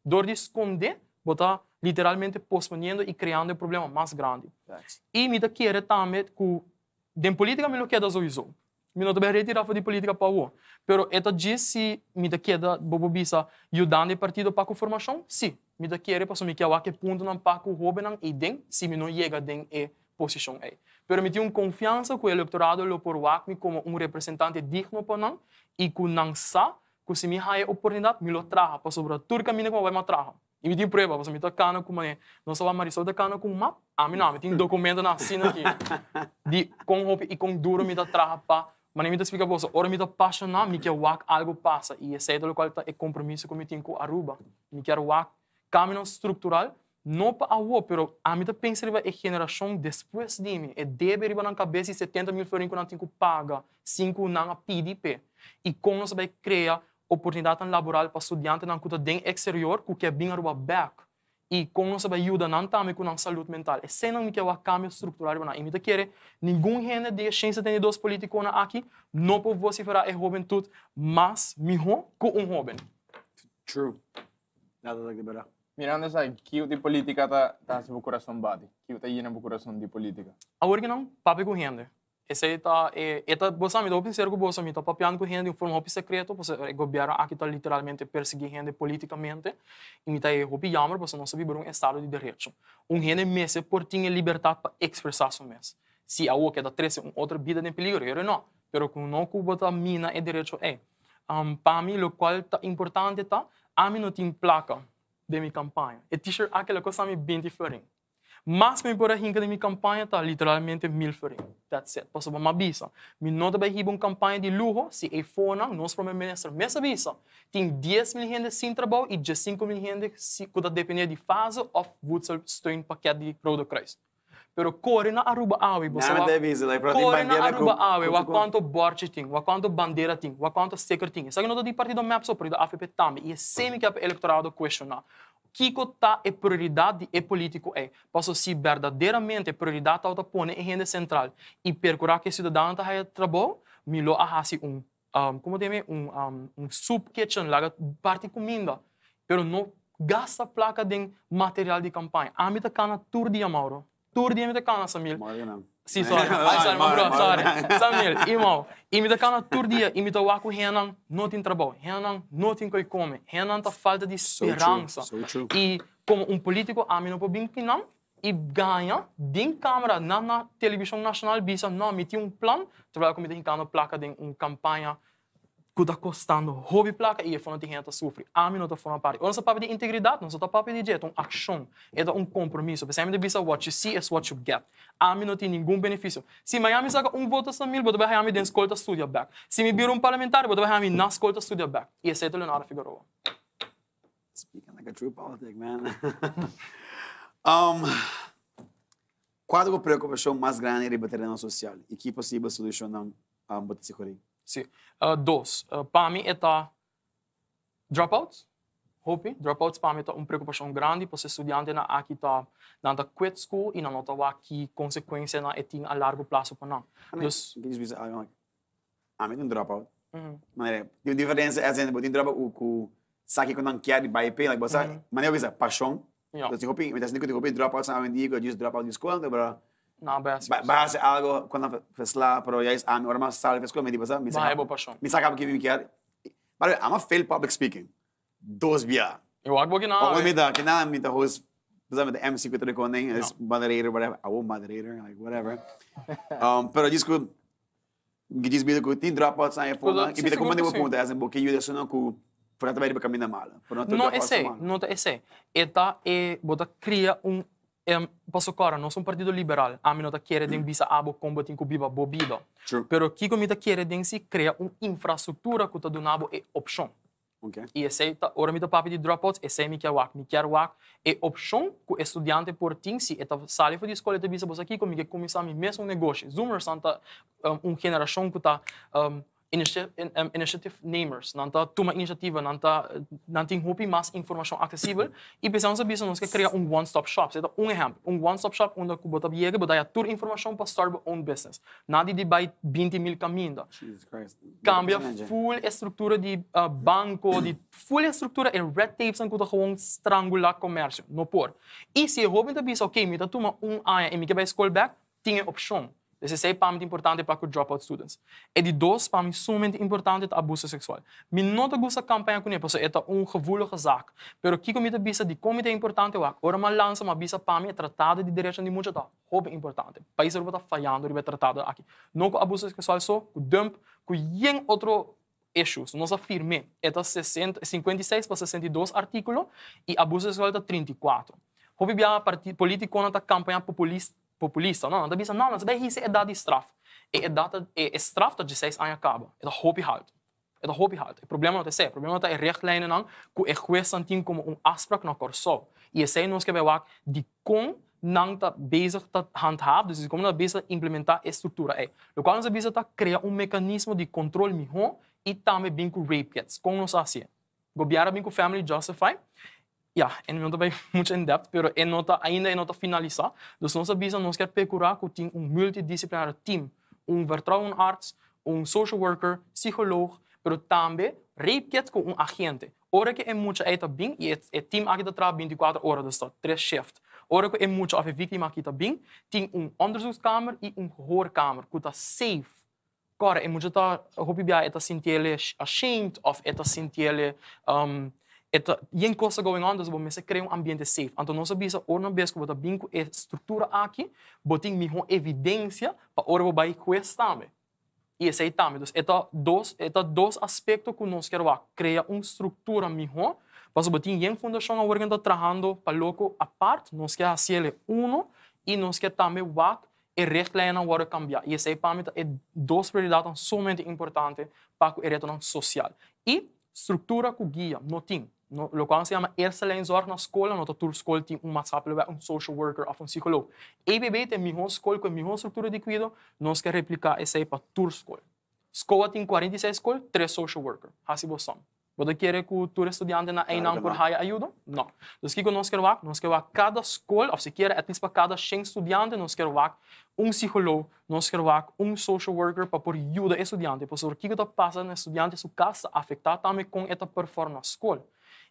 Dor de esconder, botar literalmente posponendo e criando um problema mais grande. E me quero também que, de política, me não queda sorriso. Me não também retirava de política para o. Pero eta diz se me queda, bobo bisa, ajudando o partido para a formação, sim. Me quer para que a que ponto não para o roubo e den, se me não chega den e posição é. Pero me tinha confiança que o eleitorado lo por WACMI como um representante digno para não e que não sabe que se me há a oportunidade, me lo traga para sobre a turca, me não vai me traga. E me prova você me tá cana com mané. Não só a Marisol tá cana com map. Ah, meu nome, tem documento na assinatura aqui. De com roupa e com duro me dá trapa. Mas me explica você, ora me tá apaixonar, me quer wak algo passa. E esse é o qual tá é compromisso com o com Aruba. Me quer wak caminho estrutural, não para a rua, pero a mim tá pensa que a geração depois de mim, é deve riba na cabeça e 70 mil florins que não tem que pagar, 5 não a PDP. E como você vai criar oportunidade laboral para studiante na kuta den exterior ku é bem wa back e com nossa ajuda não também com a saúde mental. E sem não que o cambio estrutural não imita querer, nenhum gênero de chance tem dois políticos na aqui, não por você fará a juventude, mas melhor que um jovem. True. Nada da liberar. Miranda, sabe que o de política está tá se o coração bate, que o tá indo o coração de política. Agora que não, papo com renda. Eseta e eta bosami do observo bosami tá papiando é, é tá tá com rende forma hop secreto, você é, governo aqui tá literalmente perseguindo rende politicamente, e me tá e hop jammer, você não sabe por um estado de direito. Um gente messe por tinha liberdade para expressar sua messe. Se a o que da trece um outra vida em perigo, eu não, pero com não cuba da mina é direito é. Um, para mim, o qual tá importante tá, a mim não tem placa de minha campanha. E t-shirt aquela coisa me bem diferente. Máximo por exemplo, da minha campanha está literalmente mil forinhos. That's it. Posso uma visa. Me nota bem uma campanha de luxo, se é fona, nosso primeiro-ministro, mesma visa. Tem 10 mil gente sem trabalho e 15 mil gente que depende de fase ou voedsel steun paquete de Rode Kruis. Pero corre na Aruba Awe, você vai... Não, visa, like, corre na Aruba Awe, wa quanto borte tem, wa quanto bandeira tem, wa quanto sticker tem. Sabe, não do partido MAP, só para o AFP também. E é sempre que o eleitorado questionar. que está a é prioridade é político é. Posso se verdadeiramente a prioridade está pôr em renda central e procurar que o cidadão está a trabalho, melhor a um, um, como tem um, um, um sub-kitchen, lá parte comida, mas não gasta placa de material de campanha. A mim está cana tur dia, Mauro. Tur dia, a mim cana, Samir. Sim, Așa, mă bro, Irmão, Samir, me Imi da na Turdia, me imi da Renan, não tem trabalho, não tem coisa que comer. Renan tem tá falta de esperança. So true. E como um político, a mim não pode não e ganha de câmara na, na televisão nacional, bisa, não, me um plano, trabalha me em cada placa de uma campanha custando kuda kostando hobbyplaka i från att hända sofri. Ami nota från pari. Och så papper det integritet, och så tar papper det en aktion, ett en um compromisso. bestämmer det bisa what you see is what you get. Ami nota nenhum benefício. Se Miami saka um voto a som mil, borde behöva den escolta studia back. Se me Si mi byrå parlamentarier, borde behöva na escolta studia back. I är o Leonardo Figueroa. Speaking like a true politic man. um, qual é a preocupação mais grande da batalha social e que possível solução solucionar a batalha sim Uh, dos, uh, para mim, está dropouts. Hopi, dropouts para mim está uma preocupação grande, porque estudante na aqui está na da quit school e não está aqui consequência na etim a largo prazo para não. Dus, a mim tem dropout. Mm-hmm. Mas a diferença é assim, tem dropout o que sabe que não quer de baipê, like, você, mm-hmm. mas eu vejo paixão. Então, hopi, mas assim que hopi dropouts na medida que eu disse dropouts de escola, então, no, pa jaz. Ba, ba se algo quando fue la, pero ya es a mi hora más tarde, fue cuando me di pasar, me saca. Ba, paixão. Me saca porque me quer. But I'm a public speaking. Dos via. Eu acho que não. eu me dá, que nada me dá host, precisava de MC que eu tô recordando, as moderator, whatever. I will moderator, like whatever. um, pero disco, que diz vida que tem dropouts na iPhone, e me dá como mandei uma pergunta, assim, porque eu deixo não com para trabalhar para caminhar mal Não, esse, não, esse. Eta, e bota cria um um, pa so kora, non sono partito liberal, amino da chiere den bisa abo combat com cubiba bobido. True. Pero kiko mi da chiere cria si infraestrutura que infrastruttura kuta dunabo e option. Okay. E esse ta, ora mi papi de dropouts, esse é mi chiar wak, mi chiar wak, e option ku estudiante por ting si, e ta sali fu di scola te bisa bosa kiko mi che cominciamo mi messo un negozio. Zoomer santa um, generação que kuta um, Initi um, initiative-nemers, nanta toma iniciativa, nanta, nanta enrupe mais informação acessível. E pensamos sobre isso, nós que criar um one-stop shop. Então, um exemplo, um one-stop shop onde você bota dinheiro, bota toda informação para startar um business. Nada de vai 20 mil caminhos. Cambia full estrutura de uh, banco, de full estrutura e red tapes que você gewoon strangular comércio. Não por. E se eu vou pensar, ok, me dá toma um ano e me quer vai school back, tinha opção. Desse é pam importante para os dropout students. E é de dois pam sumamente importante para abuso sexual. Me nota gusta campanha com isso, é um gevoelige zaak. Pero que comida bisa de é importante wak. Ora mal lança uma bisa pam é tratado de direção de muito da. Hope importante. País está falhando está tratado aqui. Não com abuso sexual só, com dump, com yen outro issues. Nós afirmamos, é 56 tá para 62 artículo e abuso sexual é 34. Hoje, a política na campanha populista populistene. É é, é de blir sånn Nei, så det hisser er det de straf, é det é straf, at de sier Anja Kaba? Er det håp i haut? Er det håp i haut? Problemet er at jeg ser, problemet tá er at né, rechtlijnen que é jeg kjører samtidig kommer om afspraak naar så. Jeg sier nå que vi være de kong não está bezig te tá handhaven, dus como está bezig te implementar a estrutura. É. O qual nós tá bezig está criar um mecanismo de controle melhor e também bem com rape kits, como nós assim. Gobiara bem com Family Justify, Ja, en também muito em depth, pero en nota, ainda en nota finalizar. Então, nós visa nós quer procurar que ting un multidisciplinar team, un vertrouwensarts, un social worker, psicólogo, pero também repetir com un agente. Ora que é eta eita i e el team aquí da 24 horas, dus dat tres shift. Ora que en muito a vítima aqui bing, ting un onderzoekskamer i un hoorkamer, que ta safe Cara, en mucha het daar, bia je sintiele ashamed of het is um, että jen kossa going on, tässä me se crea un ambiente safe. Anto non so bisa or non besco bota binko é e struttura aqui, botin mi hon evidência pa or bo bai questame. E esse itame, dos eta dos eta dos aspectos que nós quero va ah, criar uma estrutura mi hon, paso botin jen fundação a tá organ da trabajando pa loco a parte, nós quer haciele uno e nos quer tame va e richtlijnen worden cambiar. E esse parameter tá, é dos prioridades somente importantes para o retorno social. E estrutura com guia, notinho no, lo cual se llama Ersalensorg na escola, nota tur escola tem um massapelo, um social worker ou um psicólogo. EBB tem melhor escola com melhor estrutura de cuidado, nós quer replicar essa para tur escola. Escola tem 46 escola, 3 social worker, assim você sabe. Você quer que o teu estudante na Einam por raia ajuda? Não. Então, o que nós queremos? Nós queremos cada escola, ou se quer, at least para cada 100 estudante, nós queremos um psicólogo, nós queremos um social worker para por ajudar o estudante. Porque o que está passando no estudante, sua casa, afetar também com esta performance na escola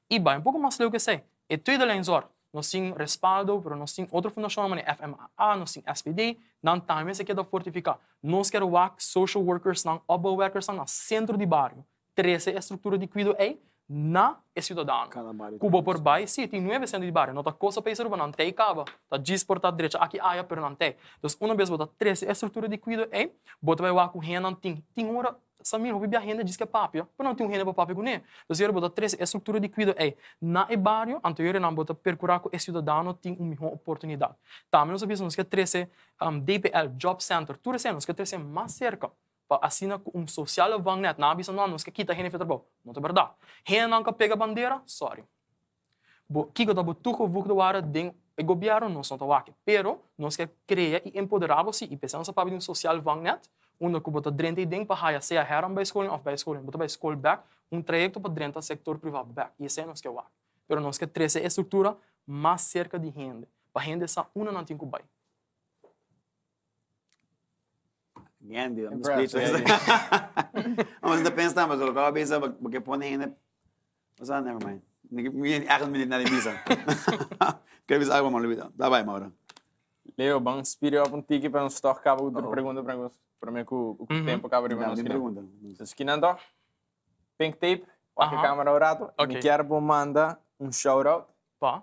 e bem é um pouco mais lo que sei E tudo de Lenzor, no sin respaldo, pero no sin otra fundación, como FMAA, nós temos SPD, dan también se queda fortificar. Nós queremos social workers, não, obra workers, não, centro de barrio. Três é estrutura de cuido, é на е си додано. Кубо порбај, si, ти нуеве се дибаре, но та коса па исерба на антеј кава, та джис порта дреча, аки аја пер на антеј. Дос уна без бота трес е структура де куидо е, ботва ја ку хен ан тин. Тин ура Samir hobi bia renda diz que é papia, pero não tem um renda para papia gune. Então, se bota três estrutura de cuido é na e barrio, anterior não bota percurar com esse cidadão tem uma oportunidade. Também nós sabemos que três um, DPL Job Center, tudo isso, que três é mais cerca. pa asina um social vannet nabi sa nanos que kita hene fetar bo no te berda hene nan ka pega bandeira sorry bo kiko da bo tuko vuk do ara den e gobiaro non são tawake pero nos que cria e empoderava se e pensamos para um social vannet onde que bota drenta e den para haya se heran heram by schooling of by schooling bota by school back um trajeto para drenta setor privado back e esse é nos que wak pero nos que trece estrutura mais cerca de renda para renda essa una não tem que Gandhi, I'm speechless. Mas napensa tamo, so kao bisa bagi pone hine. Mas ah, never mind. Nigi akhir minit é libisa. Kaya bisa ako malibita. Dabay maura. Leo, bang spirit apun tiki para nos tocar cabo de pergunta para nós. Para mim o tempo acaba de mais pergunta. Esquinando. Pink tape, a câmera orato, me quer bom manda um shout out. Pá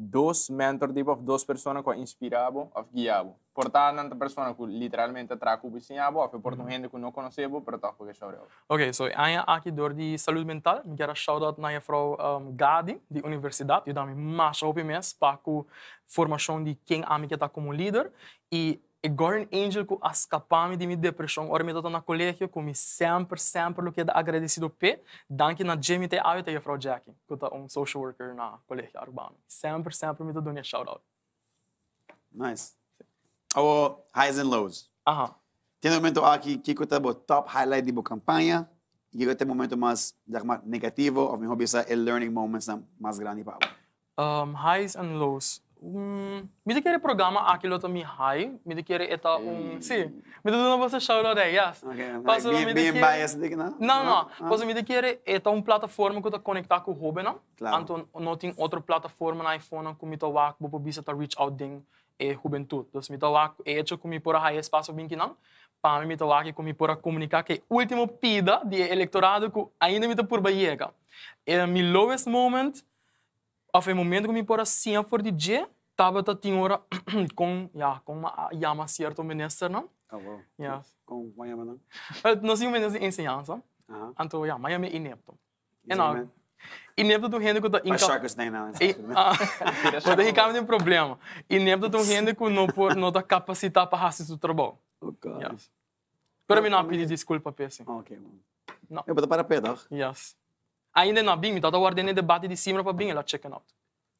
dois mentor tipo of dos persone que inspiravam of guiavo portava nanta pessoa que literalmente o traco ou of porto gente que não conhecevo pero toco que sobre ok so aya aqui dor de saúde mental me quero shout out na frau um, Gadi de universidade eu dá-me mais opiniões para a formação de quem a mim que está como líder e e gërën angel ku as ka pami di mi depression, ora mi do të na colégio, como sempre, sempre, sempre lu kjeda agradecido pe, danke na Jamie gjemi te ajo te jefrau Jackie, que ta um social worker na colégio urbano. Sempre, sempre me do um një shout out. Nice. O highs and lows. Aha. Tem um momento aqui que eu tenho top highlight de boa campanha, e eu tenho um momento mais, negativo, ou meu hobby é learning moments mais grande para um, Highs and lows. Um, mitä kieli programa akilo to me hai, mitä kieli eta um, Sim. Mitä tuntuu vasta shaula de, né? yes. Okay, Paso like, mi kieli... que? Não, Não, não. Ah. Paso mitä que? eta uma plataforma que kuta conectar ku hobe na. Claro. não tem outra plataforma na iPhone me tal lá bo bisa ta reach out ding e juventud. me tal lá é isso que me pora hai espaço bem que não. Para me tal lá que me pora comunicar que último pida de eleitorado que ainda me tal tá por Bahia. E é mi lowest moment Afe momento que mi pora sia for di je tabata tinora con ya com ma ya ma cierto menester no. Ah wow. Ya. Con ma ya ma no. No sim menester ensinança. Ah. Anto ya ma ya me inepto. Ena. Er inepto do rendo que tá em Achar que isso nem nada. Pode ficar um problema. Inepto do rendo que não por não tá capacitar para fazer o trabalho. Oh god. Yes. Para mim não pedir desculpa, Pessi. Ok, mano. Não. Eu vou para pedar. Yes ainda não abbiamo então dato a guardare nel dibattito di Simra per brinca la check out.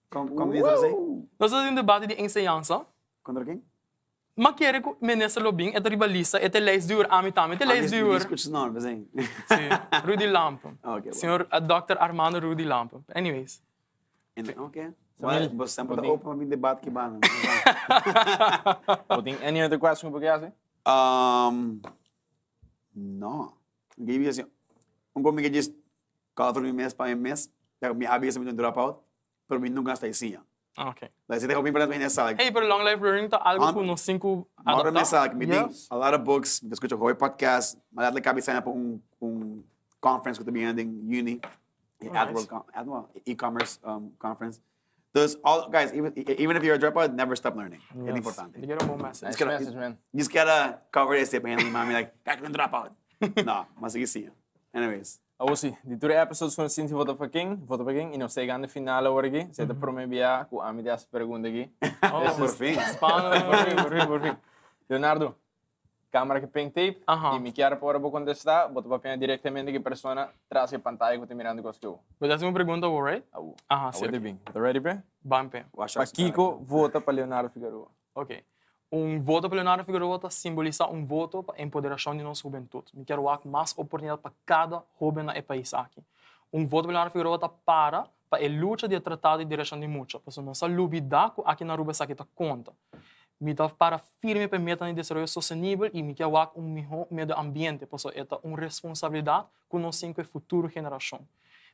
Come come dice sei? Noi siamo in un dibattito di insegnanza. Contro chi? quero que o ministro é è ribalista é o lei dur amitame, é o dur. Discute non, vezem. Sì, Rudy Lampo. Senhor, Signor eh, Dr. Armando Rudy Lampo. Anyways. And, okay. Well, was sample the open with debate que ban. Né? Odin, any other question for Gazi? É assim? Um, no. Give you um como que California mes para mes, dacă mi-abia să mi-un dropout, pero mi nunca hasta decía. Ah, ok. Like, si tengo bien para mí en sala. Hey, pero long life learning está algo um, ah, que unos cinco adoptar. Ahora me sala, me yes. a lot of books, me escucho hoy podcast, me da la cabeza en un, un conference que estoy viendo en uni, oh, Admiral, Admiral e-commerce um, conference. Those all guys, even even if you're a dropout, never stop learning. Yes. Es importante. You get a whole message. Nice message, man. You just gotta cover ese, man. Like, I can drop out. no, mas sigue assim. Anyways. Awasi, di dure episodes kun sinti voto fucking, voto fucking, ino sei gande finale orgi, sei da promebia ku ami das pergunta gi. Oh, por fim. Spano, por fim, por fim, por fim. Leonardo, câmera que ping tape, uh -huh. e me quero por vou contestar, vou te papinha diretamente que persona traz a pantalla que eu mirando com o seu. Vou fazer uma pergunta, all right? Aham, uh -huh, bem. Tá ready, pé? Bam, pé. Para Kiko, vota para Leonardo Figueroa. Ok um voto plenário Figueiredo simboliza um voto para empoderação de nossa juventude. Me quero dar mais oportunidade para cada jovem no país aqui. Um voto plenário Figueiredo vota para para a luta de tratado e direção de mucha. Porque nossa lubida aqui na Rubens aqui está conta. Me dá para firme para meta de desenvolvimento sustentável e me quero dar um melhor meio ambiente. Porque é uma responsabilidade com nossa futuro geração.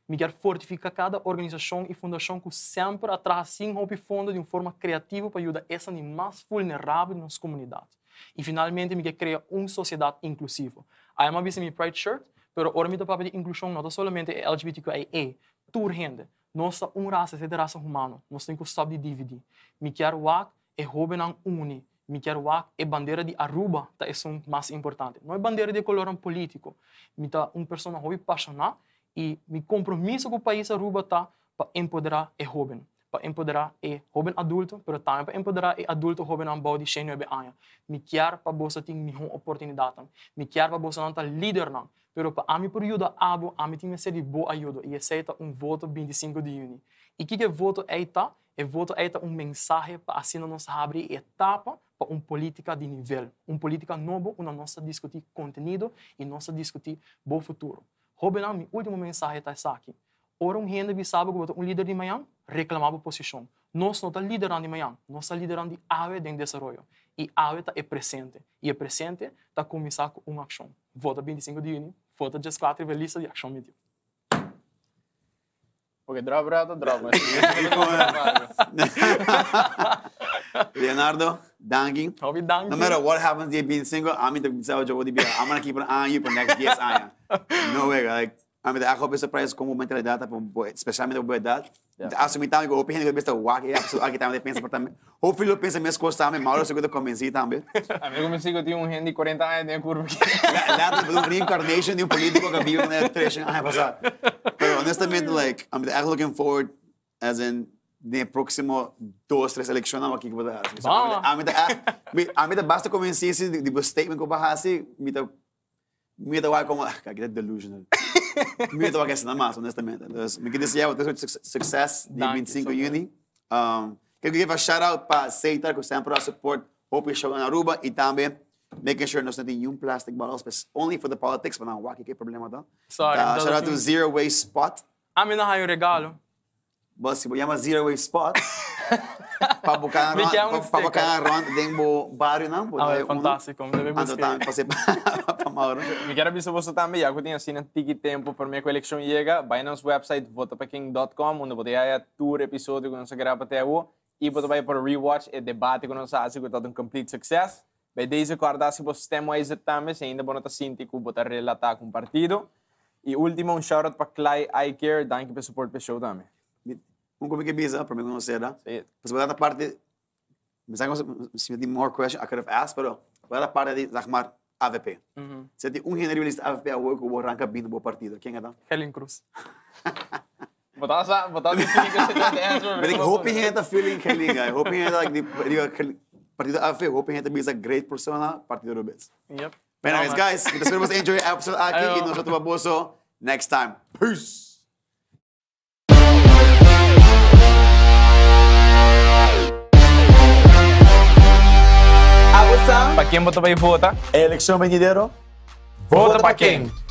Miguel fortifica cada organização e fundação que sempre atrás sim houve fundo de uma forma criativa para ajudar esses mais vulneráveis nas comunidades. E finalmente, Miguel cria uma sociedade inclusiva. Aí uma vez em Pride Shirt, pero agora meu papel de inclusão não é somente LGBTQIA, toda gente. Nossa uma raça, é raça humana. Nós temos que saber dividir. Miguel Wack é não Uni. Miguel Wack é bandeira de Aruba, tá? Isso mais importante. Não é bandeira de color político. Mita uma pessoa muito apaixonada e me compromisso com o país Aruba tá para empoderar e jovem, para empoderar e jovem adulto, mas também para empoderar e adulto jovem ambao de 19 anos. Me quer para você ter melhor oportunidade, me quer para você não estar líder, não. Pero para a mim por ajuda, abo, a mim tem que boa ajuda e aceita um voto 25 de junho. E o que é voto é tá? É voto é um mensagem para assim nós abrir etapa para uma política de nível, uma política nova, onde nós discutir conteúdo e nós discutir bom futuro. Hobenam, última mensagem está aqui. Ora, um renda sabe que um líder de manhã reclamava posição. Nós não estamos liderando de manhã, nós estamos liderando de AVE de desenvolvimento. E AVE está é presente. E é presente está começar com uma ação. Vota 25 de junho, vota 14 e lista de ação mediu. Ok, drabrada, drama. Leonardo, danging. No matter what happens, they've been single. I'm in the job. I'm gonna keep an eye on you for next year's no way, like, I mean, the Afro-based surprise como mentalidad, especialmente obesidad, yeah. asumir também que o opinião de vista wack, aqui também pensa por também. O filho pensa mais coisas também, mal eu sei que eu convenci também. A mim convenci que eu tinha um gente 40 anos de curva. Lá do reincarnation de um político que vive na trecha ano passar. Mas honestamente, like, I'm actually looking forward, as in, de próximo duas, três eleições não aqui que vou dar. A mim basta convencer de, de statement que eu vou fazer, Mito guay como, I get delusional. Mito guay que nada más, honestamente. Entonces, me quedé sellado, tengo success, dia 25 de junho. Um, quero give a shout out para aceitar que sempre a support Hope Show na Aruba e também making sure there's nothing in plastic bottles, but only for the politics, but não, aqui que problema da. Sorry. Tá, shout out to Zero Waste Spot. A mim não regalo basi bo yama zero wave spot pabukan pabukan ron din bo barrio nan bo ah fantástico me deve buscar tanto passei para Mauro me quero avisar você também eu tenho assim tiki tempo para minha coleção chega Binance website votapaking.com onde pode ir a tour episódio que nós grava até agora e pode vai para rewatch e debate que nós fazemos que está um complete sucesso bem desde guardar se você tem mais também se ainda não está sentindo botar relatar compartido e último um shout out para Clay Eye Care, danke pelo suporte para o show também un comic visa para mí conocer, ¿verdad? Sí. Pues voy dar parte, me saco si me di more question, a could have asked, pero voy a dar parte de Zahmar AVP. Uh -huh. Se tem um generio nesse AVP a oito, o arranca bem boa partida. Quem é da? Helen Cruz. Botar essa, botar o feeling que você tem. Mas eu hope he had feeling Helen, guy. Hope he had like the partida AVP, hope he had be a great person na partida do Yep. Very nice guys. Espero vocês enjoy a episode aqui e nós vamos next time. Peace. quem botou pra ir votar? Eleição Benidero. Vota, Vota quem? quem?